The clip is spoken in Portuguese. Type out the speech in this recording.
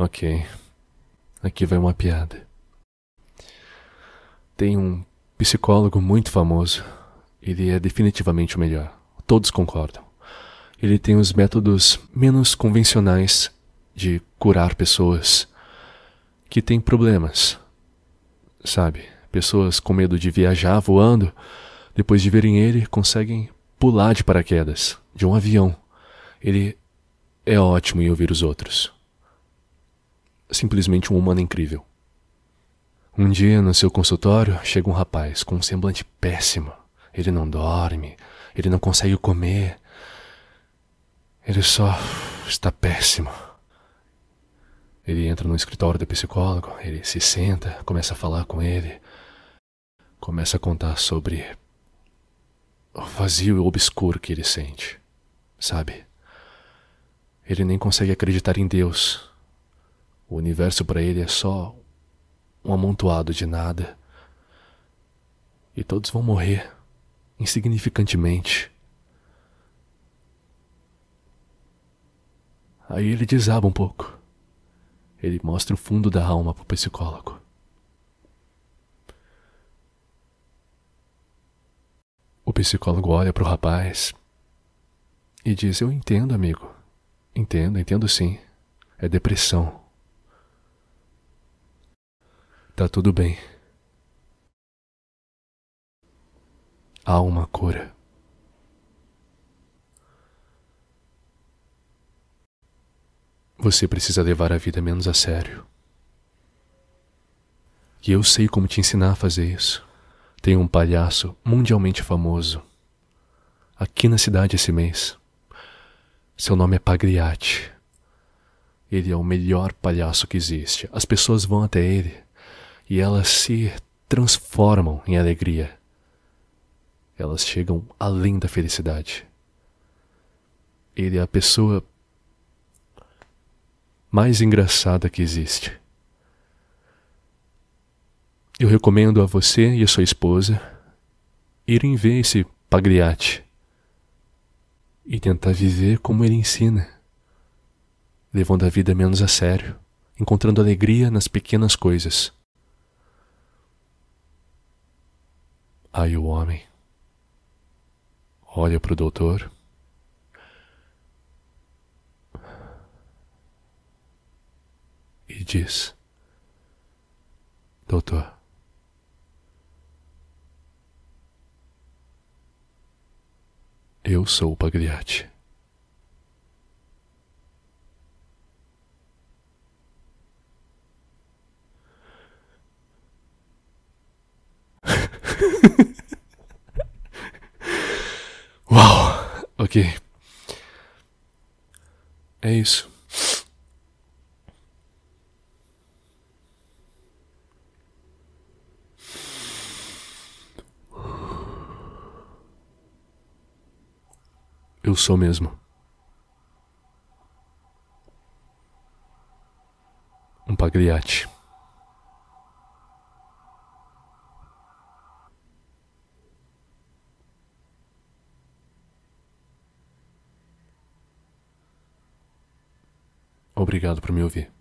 Ok. Aqui vai uma piada. Tem um psicólogo muito famoso. Ele é definitivamente o melhor. Todos concordam. Ele tem os métodos menos convencionais de curar pessoas que têm problemas. Sabe, pessoas com medo de viajar voando, depois de verem ele, conseguem pular de paraquedas de um avião. Ele é ótimo em ouvir os outros simplesmente um humano incrível. Um dia, no seu consultório, chega um rapaz com um semblante péssimo. Ele não dorme, ele não consegue comer. Ele só está péssimo. Ele entra no escritório do psicólogo, ele se senta, começa a falar com ele, começa a contar sobre o vazio e o obscuro que ele sente, sabe? Ele nem consegue acreditar em Deus, o universo para ele é só um amontoado de nada. E todos vão morrer insignificantemente. Aí ele desaba um pouco. Ele mostra o fundo da alma para o psicólogo. O psicólogo olha para o rapaz e diz: Eu entendo, amigo. Entendo, entendo sim. É depressão. Tá tudo bem. Há uma cura. Você precisa levar a vida menos a sério. E eu sei como te ensinar a fazer isso. Tem um palhaço mundialmente famoso aqui na cidade esse mês. Seu nome é Pagliati. Ele é o melhor palhaço que existe. As pessoas vão até ele e elas se transformam em alegria. Elas chegam além da felicidade. Ele é a pessoa mais engraçada que existe. Eu recomendo a você e a sua esposa irem ver esse Pagliatti e tentar viver como ele ensina, levando a vida menos a sério, encontrando alegria nas pequenas coisas. Aí o homem olha para o doutor. E diz: Doutor, eu sou o Pagliatti. Uau! Ok. É isso. Eu sou mesmo. Um pagliacci. Obrigado por me ouvir.